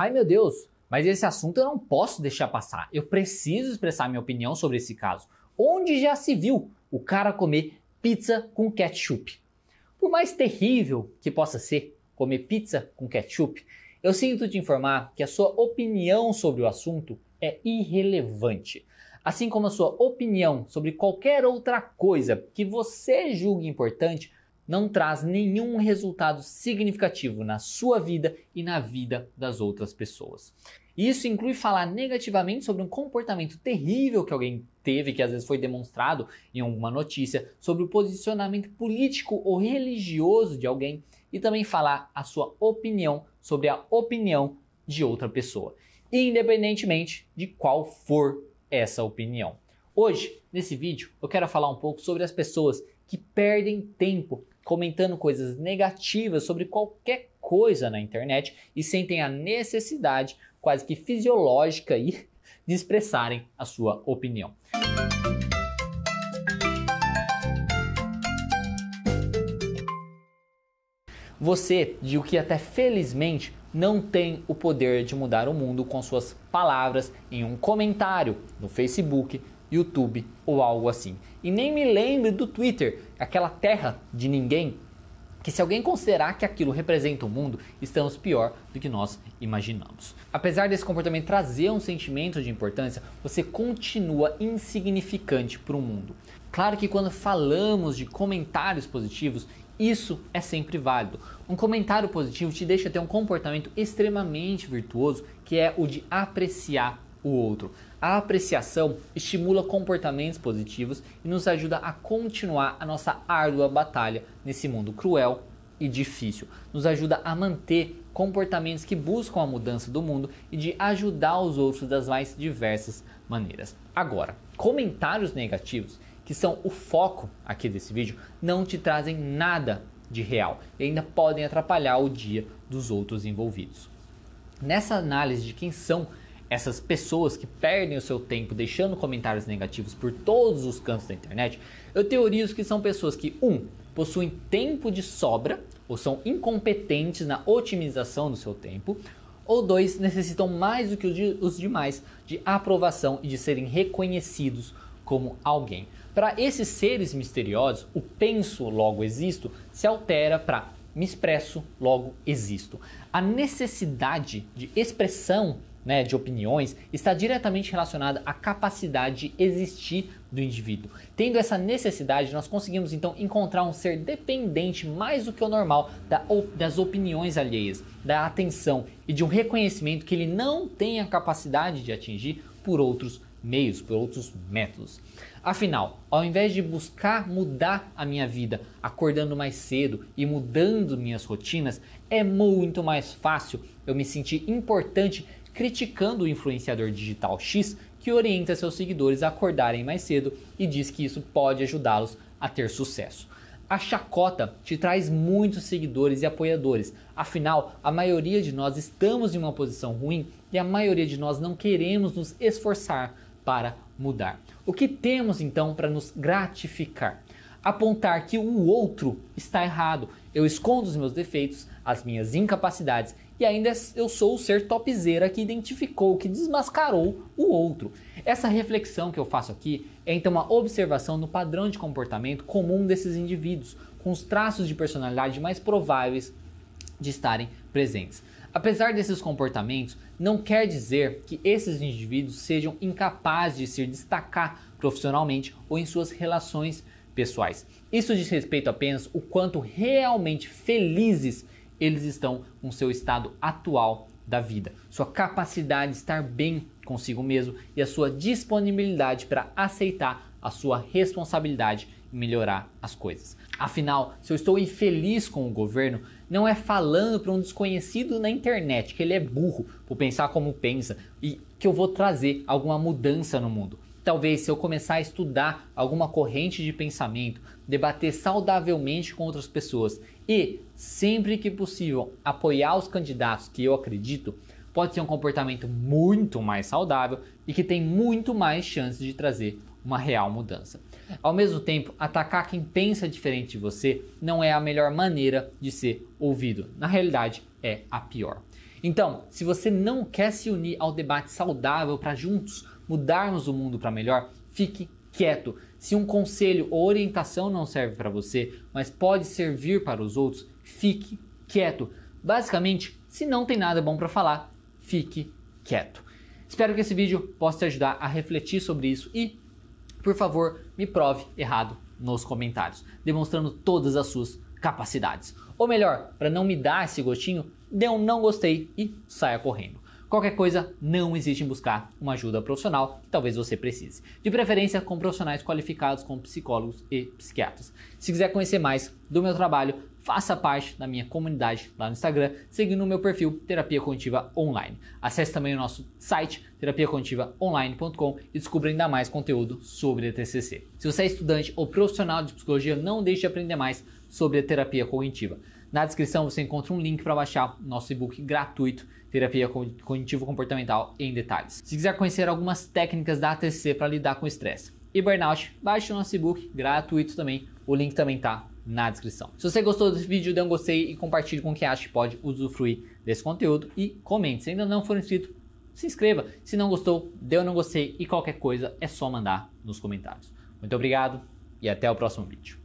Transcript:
Ai meu Deus, mas esse assunto eu não posso deixar passar. Eu preciso expressar minha opinião sobre esse caso. Onde já se viu o cara comer pizza com ketchup? Por mais terrível que possa ser comer pizza com ketchup, eu sinto te informar que a sua opinião sobre o assunto é irrelevante. Assim como a sua opinião sobre qualquer outra coisa que você julgue importante não traz nenhum resultado significativo na sua vida e na vida das outras pessoas. Isso inclui falar negativamente sobre um comportamento terrível que alguém teve, que às vezes foi demonstrado em alguma notícia, sobre o posicionamento político ou religioso de alguém e também falar a sua opinião sobre a opinião de outra pessoa, independentemente de qual for essa opinião. Hoje, nesse vídeo, eu quero falar um pouco sobre as pessoas que perdem tempo comentando coisas negativas sobre qualquer coisa na internet e sentem a necessidade quase que fisiológica aí de expressarem a sua opinião. Você, digo que até felizmente, não tem o poder de mudar o mundo com suas palavras em um comentário no Facebook, YouTube ou algo assim. E nem me lembre do Twitter, aquela terra de ninguém, que se alguém considerar que aquilo representa o mundo, estamos pior do que nós imaginamos. Apesar desse comportamento trazer um sentimento de importância, você continua insignificante para o mundo. Claro que quando falamos de comentários positivos, isso é sempre válido. Um comentário positivo te deixa ter um comportamento extremamente virtuoso, que é o de apreciar o outro. A apreciação estimula comportamentos positivos e nos ajuda a continuar a nossa árdua batalha nesse mundo cruel e difícil. Nos ajuda a manter comportamentos que buscam a mudança do mundo e de ajudar os outros das mais diversas maneiras. Agora, comentários negativos, que são o foco aqui desse vídeo, não te trazem nada de real e ainda podem atrapalhar o dia dos outros envolvidos. Nessa análise de quem são essas pessoas que perdem o seu tempo deixando comentários negativos por todos os cantos da internet, eu teorizo que são pessoas que, um, possuem tempo de sobra ou são incompetentes na otimização do seu tempo, ou dois, necessitam mais do que os demais de aprovação e de serem reconhecidos como alguém. Para esses seres misteriosos, o penso logo existo se altera para me expresso logo existo. A necessidade de expressão né, de opiniões está diretamente relacionada à capacidade de existir do indivíduo. Tendo essa necessidade, nós conseguimos então encontrar um ser dependente mais do que o normal das opiniões alheias, da atenção e de um reconhecimento que ele não tem a capacidade de atingir por outros meios, por outros métodos. Afinal, ao invés de buscar mudar a minha vida acordando mais cedo e mudando minhas rotinas, é muito mais fácil eu me sentir importante criticando o influenciador digital X que orienta seus seguidores a acordarem mais cedo e diz que isso pode ajudá-los a ter sucesso. A chacota te traz muitos seguidores e apoiadores. Afinal, a maioria de nós estamos em uma posição ruim e a maioria de nós não queremos nos esforçar para mudar. O que temos então para nos gratificar? Apontar que o outro está errado. Eu escondo os meus defeitos, as minhas incapacidades e ainda eu sou o ser topzera que identificou, que desmascarou o outro. Essa reflexão que eu faço aqui é então uma observação no padrão de comportamento comum desses indivíduos, com os traços de personalidade mais prováveis de estarem presentes. Apesar desses comportamentos, não quer dizer que esses indivíduos sejam incapazes de se destacar profissionalmente ou em suas relações pessoais. Isso diz respeito apenas o quanto realmente felizes eles estão com seu estado atual da vida, sua capacidade de estar bem consigo mesmo e a sua disponibilidade para aceitar a sua responsabilidade e melhorar as coisas. Afinal, se eu estou infeliz com o governo, não é falando para um desconhecido na internet que ele é burro por pensar como pensa e que eu vou trazer alguma mudança no mundo. Talvez se eu começar a estudar alguma corrente de pensamento, debater saudavelmente com outras pessoas e, sempre que possível, apoiar os candidatos que eu acredito, pode ser um comportamento muito mais saudável e que tem muito mais chances de trazer uma real mudança. Ao mesmo tempo, atacar quem pensa diferente de você não é a melhor maneira de ser ouvido. Na realidade, é a pior. Então, se você não quer se unir ao debate saudável para juntos mudarmos o mundo para melhor, fique quieto. Se um conselho ou orientação não serve para você, mas pode servir para os outros, fique quieto. Basicamente, se não tem nada bom para falar, fique quieto. Espero que esse vídeo possa te ajudar a refletir sobre isso e, por favor, me prove errado nos comentários, demonstrando todas as suas capacidades. Ou melhor, para não me dar esse gostinho, dê um não gostei e saia correndo. Qualquer coisa, não hesite em buscar uma ajuda profissional que talvez você precise. De preferência com profissionais qualificados como psicólogos e psiquiatras. Se quiser conhecer mais do meu trabalho, faça parte da minha comunidade lá no Instagram, seguindo o meu perfil Terapia Cognitiva Online. Acesse também o nosso site terapiacognitivaonline.com e descubra ainda mais conteúdo sobre a TCC. Se você é estudante ou profissional de psicologia, não deixe de aprender mais sobre a terapia cognitiva. Na descrição você encontra um link para baixar nosso e-book gratuito Terapia Cognitivo-Comportamental em Detalhes. Se quiser conhecer algumas técnicas da ATC para lidar com estresse e burnout, baixe o nosso e-book gratuito também. O link também está na descrição. Se você gostou desse vídeo, dê um gostei e compartilhe com quem acha que pode usufruir desse conteúdo e comente. Se ainda não for inscrito, se inscreva. Se não gostou, dê um não gostei e qualquer coisa é só mandar nos comentários. Muito obrigado e até o próximo vídeo.